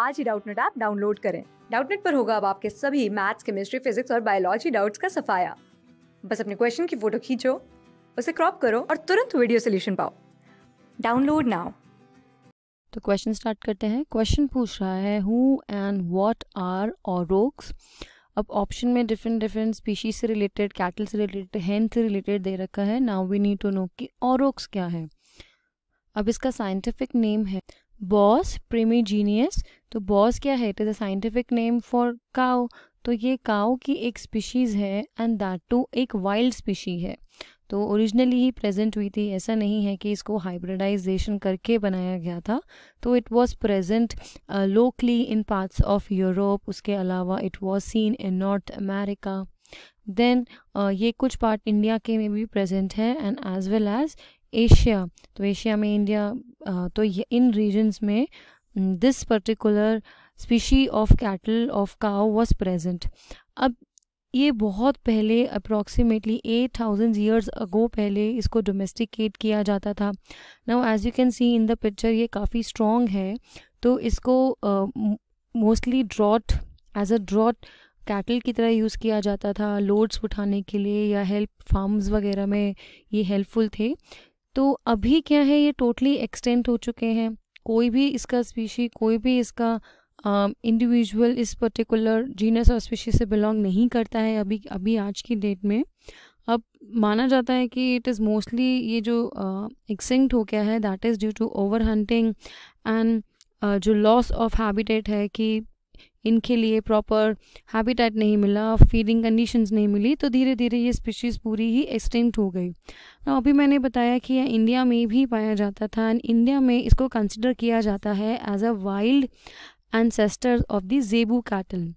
आज ही Doubtnut app download करें डाउटनेट पर होगा अब आपके सभी मैथ्स केमिस्ट्री फिजिक्स और बायोलॉजी डाउट्स का सफाया बस अपने क्वेश्चन की फोटो खींचो उसे क्रॉप करो और तुरंत वीडियो सोल्यूशन पाओ डाउनलोड नाउ तो क्वेश्चन स्टार्ट करते हैं क्वेश्चन पूछ रहा है हु एंड व्हाट आर और अब ऑप्शन में डिफरेंट डिफरेंट स्पीशीज से रिलेटेड कैटल से रिलेटेड हैं से रिलेटेड दे रखा है now we need to know कि ऑरोक्स क्या है अब इसका साइंटिफिक नेम है बॉस प्रेमीजीनियस तो बॉस क्या है it is a scientific name for cow तो ये काओ की एक स्पीशीज़ है एंड दैट टू एक वाइल्ड स्पीशी है तो ओरिजिनली ही प्रेजेंट हुई थी ऐसा नहीं है कि इसको हाइब्रिडाइजेशन करके बनाया गया था तो it was present locally in parts of Europe उसके अलावा it was seen in North America then ये कुछ पार्ट इंडिया के में भी प्रेजेंट है and as well as Asia तो एशिया में इंडिया तो इन रीजन्स में this particular species of cattle of cow was present अब ये बहुत पहले approximately eight thousand years ago पहले इसको डोमेस्टिकेट किया जाता था now as you can see in the picture ये काफ़ी स्ट्रॉन्ग है तो इसको mostly draught as a draught cattle की तरह यूज़ किया जाता था लोड्स उठाने के लिए या हेल्प फार्म्स वगैरह में ये हेल्पफुल थे तो अभी क्या है ये टोटली एक्सटेंट हो चुके हैं कोई भी इसका स्पीशी कोई भी इसका इंडिविजुअल uh, इस पर्टिकुलर जीनस और स्पीशी से बिलोंग नहीं करता है अभी अभी आज की डेट में अब माना जाता है कि इट इज़ मोस्टली ये जो एक्सेंट uh, हो गया है that is due to over hunting and जो लॉस ऑफ हैबिटेट है कि इनके लिए प्रॉपर हैबिटेट नहीं मिला फीडिंग कंडीशंस नहीं मिली तो धीरे धीरे ये स्पीशीज़ पूरी ही एक्सटेंट हो गई अभी मैंने बताया कि यह इंडिया में भी पाया जाता था एंड इंडिया में इसको कंसिडर किया जाता है as a wild ancestor of the zebu cattle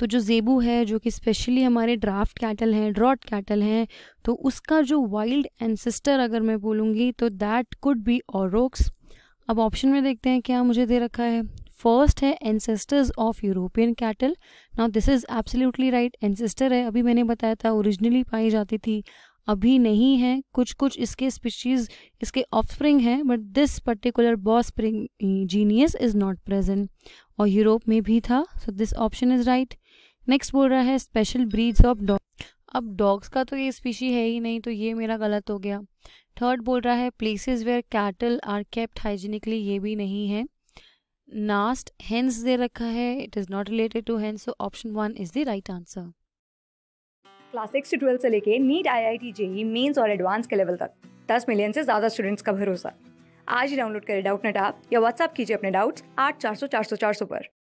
तो जो जेबू है जो कि स्पेशली हमारे ड्राफ्ट कैटल हैं ड्रॉट कैटल हैं तो उसका जो वाइल्ड एनसेस्टर अगर मैं बोलूँगी तो दैट कुड बी और अब ऑप्शन में देखते हैं क्या मुझे दे रखा है फर्स्ट है ancestors of European cattle now this is absolutely right ancestor है अभी मैंने बताया था ओरिजिनली पाई जाती थी अभी नहीं है कुछ कुछ इसके स्पीशीज इसके ऑफस्प्रिंग हैं but this particular Bos primigenius is not present और यूरोप में भी था so this option is right next बोल रहा है स्पेशल ब्रीड्स ऑफ डॉग अब डॉग्स का तो ये स्पीशी है ही नहीं तो ये मेरा गलत हो गया थर्ड बोल रहा है places where cattle are kept hygienically ये भी नहीं है नास्ट हेंस दे रखा है it is not related to hence so option one is the right answer class six to twelfth से लेके NEET I I T JEE mains और एडवांस के लेवल तक दस मिलियन से ज़्यादा स्टूडेंट्स का भरोसा आज ही डाउनलोड करें डाउट नेट आप या व्हाट्सअप कीजिए अपने डाउट्स आठ चार सौ चार सौ चार सौ पर